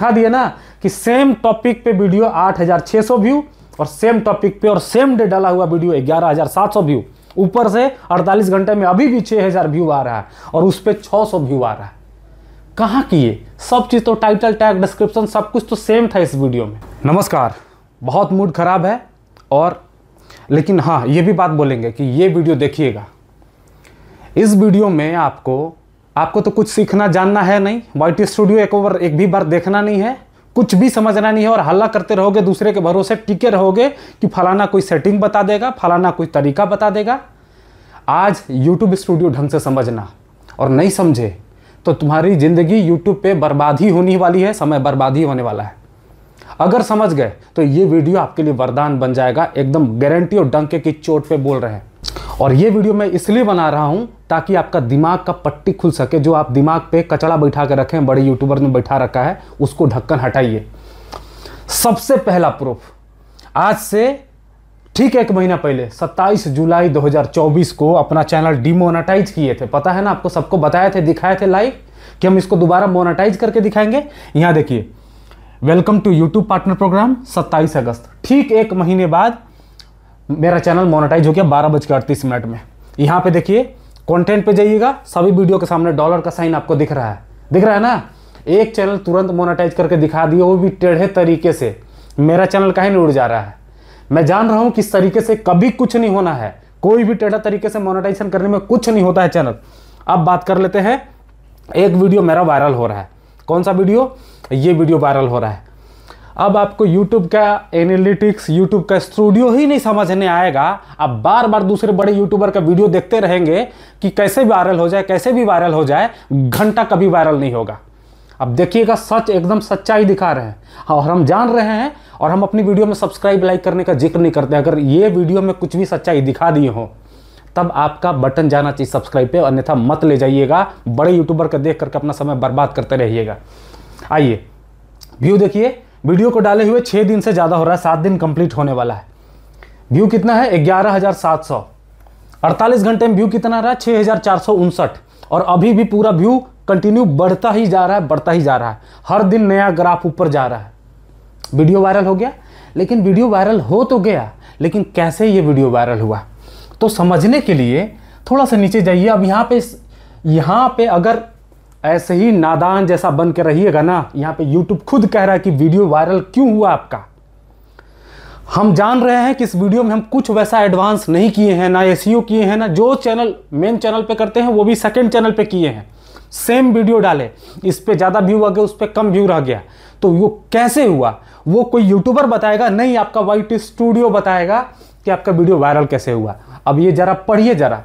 दिखा दिए ना कि सेम टॉपिक पे वीडियो 8600 व्यू और सेम टॉपिक पे और सेम डे डाला हुआ वीडियो 11700 व्यू ऊपर से 48 घंटे में अभी भी 6000 व्यू आ रहा है और उस पर 600 व्यू आ रहा है कहाँ किए सब चीज़ तो टाइटल टैग डिस्क्रिप्शन सब कुछ तो सेम था इस वीडियो में नमस्कार बहुत मूड खराब है और लेकिन हाँ ये भी बात बोलेंगे कि ये वीडियो देखिएगा इस वीडियो में आपको आपको तो कुछ सीखना जानना है नहीं वाई स्टूडियो एक ओवर एक भी बार देखना नहीं है कुछ भी समझना नहीं है और हल्ला करते रहोगे दूसरे के भरोसे टिके रहोगे कि फलाना कोई सेटिंग बता देगा फलाना कोई तरीका बता देगा आज यूट्यूब स्टूडियो ढंग से समझना और नहीं समझे तो तुम्हारी ज़िंदगी यूट्यूब पे बर्बाद ही होने वाली है समय बर्बाद ही होने वाला है अगर समझ गए तो ये वीडियो आपके लिए वरदान बन जाएगा एकदम गारंटी और डंके की चोट पे बोल रहे हैं और ये वीडियो मैं इसलिए बना रहा हूँ ताकि आपका दिमाग का पट्टी खुल सके जो आप दिमाग पे कचड़ा बैठा के रखें बड़े यूट्यूबर ने बैठा रखा है उसको ढक्कन हटाइए सबसे पहला प्रूफ आज से ठीक एक महीना पहले 27 जुलाई 2024 को अपना चैनल डिमोनाटाइज किए थे पता है ना आपको सबको बताए थे दिखाए थे लाइव कि हम इसको दोबारा मोनाटाइज करके दिखाएंगे यहाँ देखिए welcome to YouTube partner program 27 अगस्त ठीक एक महीने बाद मेरा चैनल मोनेटाइज हो गया बारह बजकर अड़तीस मिनट में यहाँ पे देखिए कंटेंट पे जाइएगा सभी वीडियो के सामने डॉलर का साइन आपको दिख रहा है दिख रहा है ना एक चैनल तुरंत मोनेटाइज करके दिखा दिए वो भी टेढ़े तरीके से मेरा चैनल कहीं नहीं उड़ जा रहा है मैं जान रहा हूँ किस तरीके से कभी कुछ नहीं होना है कोई भी टेढ़ा तरीके से मोनेटाइजेशन करने में कुछ नहीं होता है चैनल अब बात कर लेते हैं एक वीडियो मेरा वायरल हो रहा है कौन सा वीडियो ये वीडियो वायरल हो रहा है अब आपको YouTube का एनालिटिक्स YouTube का स्टूडियो ही नहीं समझने आएगा आप बार बार दूसरे बड़े यूट्यूबर का वीडियो देखते रहेंगे कि कैसे वायरल हो जाए कैसे भी वायरल हो जाए घंटा कभी वायरल नहीं होगा अब देखिएगा सच एकदम सच्चाई दिखा रहे हैं और हम जान रहे हैं और हम अपनी वीडियो में सब्सक्राइब लाइक करने का जिक्र नहीं करते अगर ये वीडियो में कुछ भी सच्चाई दिखा दिए हो तब आपका बटन जाना चाहिए सब्सक्राइब पे अन्यथा मत ले जाइएगा बड़े यूट्यूबर का देख करके अपना समय बर्बाद करते रहिएगा आइए व्यू देखिए वीडियो को डाले हुए छः दिन से ज़्यादा हो रहा है सात दिन कंप्लीट होने वाला है व्यू कितना है ग्यारह हज़ार सात सौ अड़तालीस घंटे में व्यू कितना रहा है छः हज़ार चार सौ उनसठ और अभी भी पूरा व्यू कंटिन्यू बढ़ता ही जा रहा है बढ़ता ही जा रहा है हर दिन नया ग्राफ ऊपर जा रहा है वीडियो वायरल हो गया लेकिन वीडियो वायरल हो तो गया लेकिन कैसे ये वीडियो वायरल हुआ तो समझने के लिए थोड़ा सा नीचे जाइए अब यहाँ पे यहाँ पे अगर ऐसे ही नादान जैसा बन के रहिएगा ना यहाँ पे यूट्यूब खुद कह रहा है कि वीडियो वायरल क्यों हुआ आपका हम जान रहे हैं कि इस वीडियो में हम कुछ वैसा एडवांस नहीं किए हैं ना एस e किए हैं ना जो चैनल मेन चैनल पे करते हैं वो भी सेकंड चैनल पे किए हैं सेम वीडियो डाले इस पर ज़्यादा व्यू आ गया उस पर कम व्यू रह गया तो वो कैसे हुआ वो कोई यूट्यूबर बताएगा नहीं आपका वाइट स्टूडियो बताएगा कि आपका वीडियो वायरल कैसे हुआ अब ये ज़रा पढ़िए ज़रा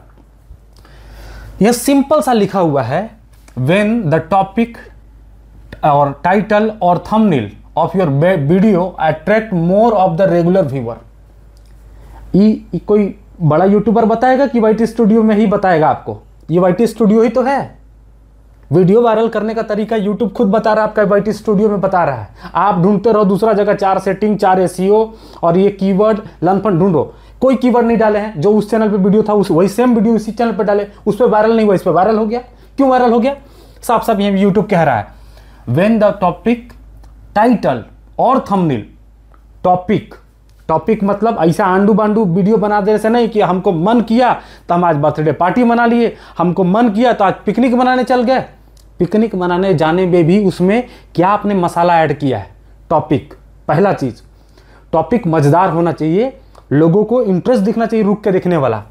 यह सिंपल सा लिखा हुआ है when the topic or title or thumbnail of your video attract more of the regular viewer ये कोई बड़ा यूट्यूबर बताएगा कि वाई स्टूडियो में ही बताएगा आपको ये वाई स्टूडियो ही तो है वीडियो वायरल करने का तरीका यूट्यूब खुद बता रहा है आपका वाई स्टूडियो में बता रहा है आप ढूंढते रहो दूसरा जगह चार सेटिंग चार ए e और ये कीवर्ड लनपन ढूंढो कोई कीवर्ड नहीं डाले हैं जो उस चैनल पे वीडियो था उस वही सेम वीडियो उसी चैनल पे डाले उस पर वायरल नहीं हुआ इस पर वायरल हो गया क्यों वायरल हो गया साफ साफ यहाँ यूट्यूब कह रहा है वेन द टॉपिक टाइटल और थंबनेल टॉपिक टॉपिक मतलब ऐसा आंडू बांडू वीडियो बना देने से नहीं कि हमको मन किया तो हम आज बर्थडे पार्टी मना लिए हमको मन किया तो आज पिकनिक मनाने चल गए पिकनिक मनाने जाने में भी उसमें क्या आपने मसाला ऐड किया है टॉपिक पहला चीज़ टॉपिक मज़ेदार होना चाहिए लोगों को इंटरेस्ट दिखना चाहिए रुक के देखने वाला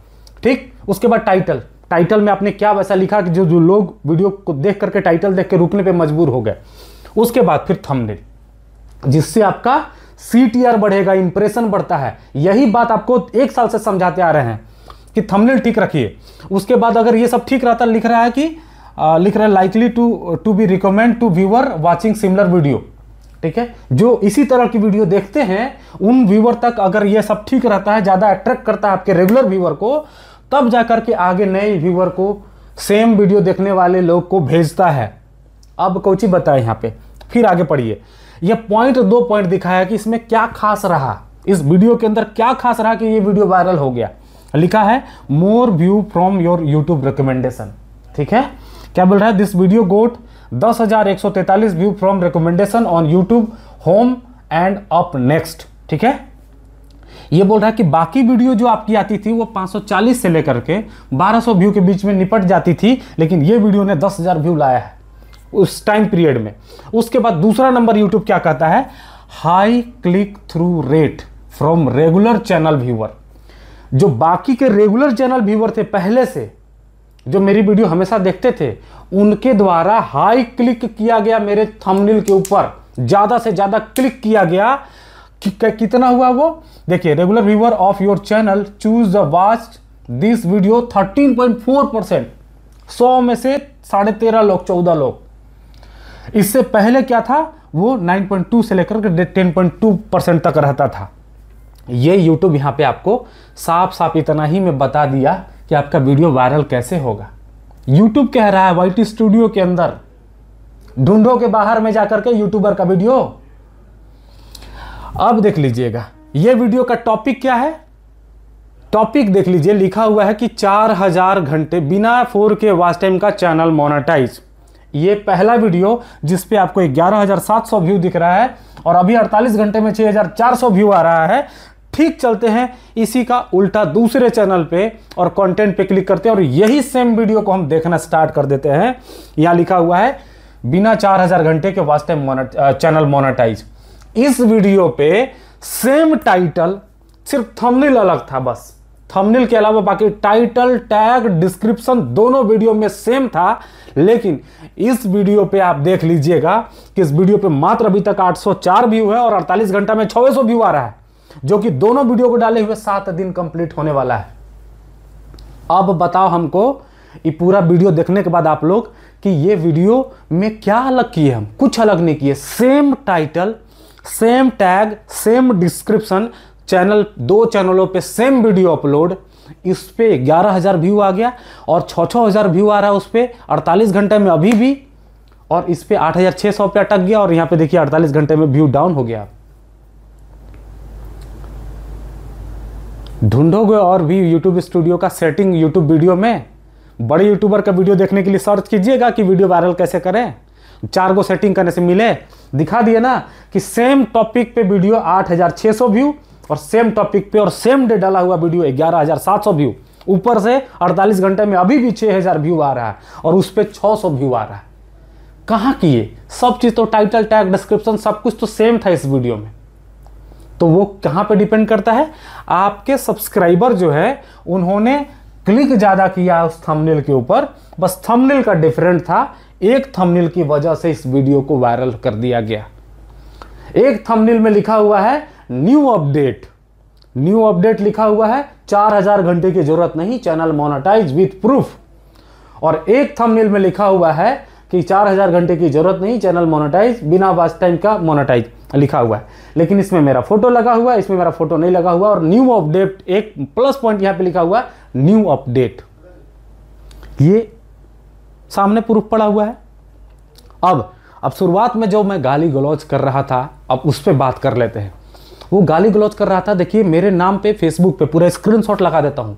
ठीक उसके बाद टाइटल टाइटल में आपने क्या वैसा लिखा कि जो जो लोग वीडियो को देख करके टाइटल देख के रुकने पे मजबूर हो गए उसके बाद फिर थंबनेल जिससे आपका सी बढ़ेगा इंप्रेशन बढ़ता है यही बात आपको एक साल से समझाते आ रहे हैं कि थंबनेल ठीक रखिए उसके बाद अगर ये सब ठीक रहता लिख रहा है कि आ, लिख रहा है likely to to be recommend to viewer watching similar video ठीक है जो इसी तरह की वीडियो देखते हैं उन व्यूअर तक अगर ये सब ठीक रहता है ज़्यादा अट्रैक्ट करता है आपके रेगुलर व्यूअर को तब जा कर के आगे नए व्यूअर को सेम वीडियो देखने वाले लोग को भेजता है अब कोची बताए यहाँ पे फिर आगे पढ़िए यह पॉइंट दो पॉइंट दिखाया कि इसमें क्या खास रहा इस वीडियो के अंदर क्या खास रहा कि ये वीडियो वायरल हो गया लिखा है more view from your YouTube recommendation ठीक है क्या बोल रहा है दिस वीडियो गोट दस हजार एक सौ तैतालीस view from recommendation on YouTube home and up next ठीक है ये बोल रहा है कि बाकी वीडियो जो आपकी आती थी वो 540 से लेकर के 1200 व्यू के बीच में निपट जाती थी लेकिन ये वीडियो ने 10,000 व्यू लाया है उस टाइम पीरियड में उसके बाद दूसरा नंबर यूट्यूब क्या कहता है high click through rate from regular channel viewer जो बाकी के रेगुलर चैनल व्यूअर थे पहले से जो मेरी वीडियो हमेशा देखते थे उनके द्वारा हाई क्लिक किया गया मेरे थंबनेल के ऊपर ज़्यादा से ज़्यादा क्लिक किया गया कि, कितना हुआ वो देखिए regular viewer of your channel choose the watch this video 13.4 percent सौ में से साढ़े तेरह लोग चौदह लोग इससे पहले क्या था वो 9.2 से लेकर के 10.2 परसेंट तक रहता था ये यूट्यूब यहाँ पे आपको साफ साफ इतना ही मैं बता दिया कि आपका वीडियो वायरल कैसे होगा यूट्यूब कह रहा है वाई स्टूडियो के अंदर ढूंढो के बाहर में जाकर के यूट्यूबर का वीडियो अब देख लीजिएगा यह वीडियो का टॉपिक क्या है टॉपिक देख लीजिए लिखा हुआ है कि 4000 घंटे बिना फोर के वास्ट टाइम का चैनल मोनेटाइज ये पहला वीडियो जिस पे आपको 11700 व्यू दिख रहा है और अभी 48 घंटे में 6400 व्यू आ रहा है ठीक चलते हैं इसी का उल्टा दूसरे चैनल पे और कंटेंट पे क्लिक करते हैं और यही सेम वीडियो को हम देखना स्टार्ट कर देते हैं यहाँ लिखा हुआ है बिना चार घंटे के वास्ट टाइम चैनल मोनाटाइज इस वीडियो पे सेम टाइटल सिर्फ थंबनेल अलग था बस थंबनेल के अलावा बाकी टाइटल टैग डिस्क्रिप्शन दोनों वीडियो में सेम था लेकिन इस वीडियो पे आप देख लीजिएगा कि इस वीडियो पे मात्र अभी तक 804 व्यू है और 48 घंटा में सौ व्यू आ रहा है जो कि दोनों वीडियो को डाले हुए सात दिन कंप्लीट होने वाला है अब बताओ हमको ये पूरा वीडियो देखने के बाद आप लोग कि ये वीडियो में क्या अलग किए हम कुछ अलग नहीं किए same title same tag same description channel दो चैनलों पे सेम वीडियो अपलोड इस पर ग्यारह हज़ार व्यू आ गया और छः छः हज़ार व्यू आ रहा है उस पर अड़तालीस घंटे में अभी भी और इस पर आठ हज़ार छः सौ पे अटक गया और यहाँ पे देखिए अड़तालीस घंटे में व्यू डाउन हो गया ढूंढोगे और भी यूट्यूब स्टूडियो का सेटिंग यूट्यूब वीडियो में बड़े यूट्यूबर का वीडियो देखने के लिए सर्च कीजिएगा कि वीडियो वायरल कैसे करें चार गो सेटिंग करने से मिले दिखा दिए ना कि सेम टॉपिक पे वीडियो 8600 व्यू और सेम टॉपिक पे और सेम डे डाला हुआ वीडियो 11700 व्यू ऊपर से 48 घंटे में अभी भी 6000 व्यू आ रहा है और उस पर छः व्यू आ रहा है कहाँ की ये सब चीज़ तो टाइटल टैग डिस्क्रिप्शन सब कुछ तो सेम था इस वीडियो में तो वो कहाँ पे डिपेंड करता है आपके सब्सक्राइबर जो है उन्होंने क्लिक ज़्यादा किया उस थंबनेल के ऊपर बस थंबनेल का डिफरेंट था एक थंबनेल की वजह से इस वीडियो को वायरल कर दिया गया एक थंबनेल में लिखा हुआ है न्यू अपडेट न्यू अपडेट लिखा हुआ है 4000 घंटे की जरूरत नहीं चैनल मोनेटाइज विथ प्रूफ और एक थंबनेल में लिखा हुआ है कि 4000 घंटे की जरूरत नहीं चैनल मोनेटाइज बिना वाच टाइम का मोनेटाइज लिखा हुआ है लेकिन इसमें मेरा फोटो लगा हुआ है इसमें मेरा फोटो नहीं लगा हुआ और न्यू अपडेट एक प्लस पॉइंट यहां पे लिखा हुआ है न्यू अपडेट ये सामने प्रूफ पड़ा हुआ है अब अब शुरुआत में जो मैं गाली गलौज कर रहा था अब उस पर बात कर लेते हैं वो गाली गलौज कर रहा था देखिए मेरे नाम पे फेसबुक पे पूरा स्क्रीनशॉट लगा देता हूँ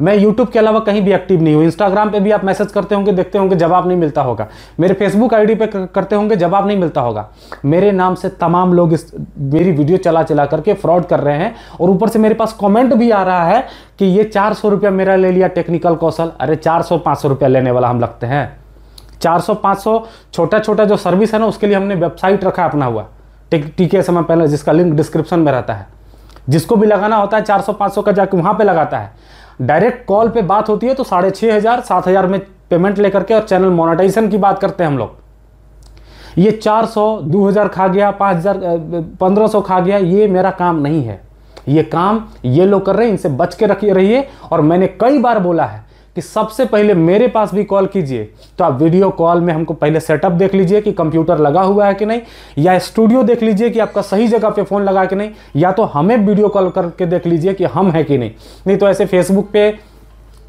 मैं YouTube के अलावा कहीं भी एक्टिव नहीं हूँ इंस्टाग्राम पे भी आप मैसेज करते होंगे देखते होंगे जवाब नहीं मिलता होगा मेरे फेसबुक आईडी पे करते होंगे जवाब नहीं मिलता होगा मेरे नाम से तमाम लोग इस मेरी वीडियो चला चला करके फ्रॉड कर रहे हैं और ऊपर से मेरे पास कॉमेंट भी आ रहा है कि ये चार सौ रुपया मेरा ले लिया टेक्निकल कौशल अरे चार सौ पाँच सौ रुपया लेने वाला हम लगते हैं चार सौ पाँच सौ छोटा छोटा जो सर्विस है ना उसके लिए हमने वेबसाइट रखा अपना हुआ टीके समय पहले जिसका लिंक डिस्क्रिप्शन में रहता है जिसको भी लगाना होता है चार सौ पाँच सौ का जाके वहाँ पर लगाता है डायरेक्ट कॉल पे बात होती है तो साढ़े छह हज़ार सात हज़ार में पेमेंट लेकर के और चैनल मोनेटाइजेशन की बात करते हैं हम लोग ये चार सौ दो हज़ार खा गया पाँच हज़ार पंद्रह सौ खा गया ये मेरा काम नहीं है ये काम ये लोग कर रहे हैं इनसे बच के रखिए रहिए और मैंने कई बार बोला है कि सबसे पहले मेरे पास भी कॉल कीजिए तो आप वीडियो कॉल में हमको पहले सेटअप देख लीजिए कि कंप्यूटर लगा हुआ है कि नहीं या स्टूडियो देख लीजिए कि आपका सही जगह पे फ़ोन लगा कि नहीं या तो हमें वीडियो कॉल करके देख लीजिए कि हम हैं कि नहीं नहीं तो ऐसे फेसबुक पे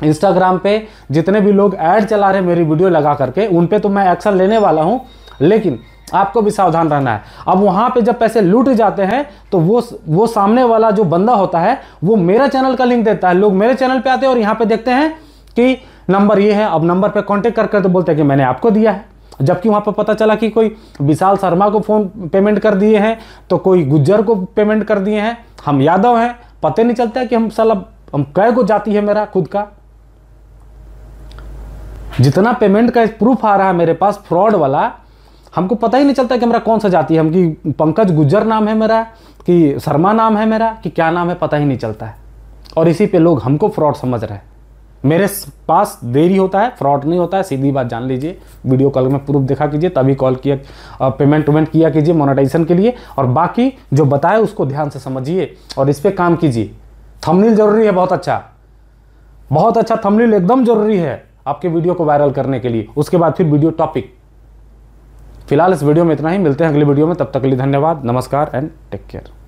इंस्टाग्राम पे जितने भी लोग ऐड चला रहे मेरी वीडियो लगा करके उन पर तो मैं एक्शन लेने वाला हूँ लेकिन आपको भी सावधान रहना है अब वहां पे जब पैसे लूट जाते हैं तो वो वो सामने वाला जो बंदा होता है वो मेरा चैनल का लिंक देता है लोग मेरे चैनल पे आते हैं और यहाँ पे देखते हैं कि नंबर ये है अब नंबर पर कॉन्टेक्ट करके कर तो बोलते हैं कि मैंने आपको दिया है जबकि वहाँ पर पता चला कि कोई विशाल शर्मा को फ़ोन पेमेंट कर दिए हैं तो कोई गुज्जर को पेमेंट कर दिए हैं हम यादव हैं पता नहीं चलता कि हम साला हम कै को जाती है मेरा खुद का जितना पेमेंट का प्रूफ आ रहा है मेरे पास फ्रॉड वाला हमको पता ही नहीं चलता कि मेरा कौन सा जाति है हम कि पंकज गुज्जर नाम है मेरा कि शर्मा नाम है मेरा कि क्या नाम है पता ही नहीं चलता है और इसी पे लोग हमको फ्रॉड समझ रहे हैं मेरे पास देरी होता है फ्रॉड नहीं होता है सीधी बात जान लीजिए वीडियो कॉल में प्रूफ दिखा कीजिए तभी कॉल किया पेमेंट वेमेंट किया कीजिए मोनेटाइजेशन के लिए और बाकी जो बताए उसको ध्यान से समझिए और इस पर काम कीजिए थमनील जरूरी है बहुत अच्छा बहुत अच्छा थमनील एकदम जरूरी है आपके वीडियो को वायरल करने के लिए उसके बाद फिर वीडियो टॉपिक फिलहाल इस वीडियो में इतना ही मिलते हैं अगले वीडियो में तब तक के लिए धन्यवाद नमस्कार एंड टेक केयर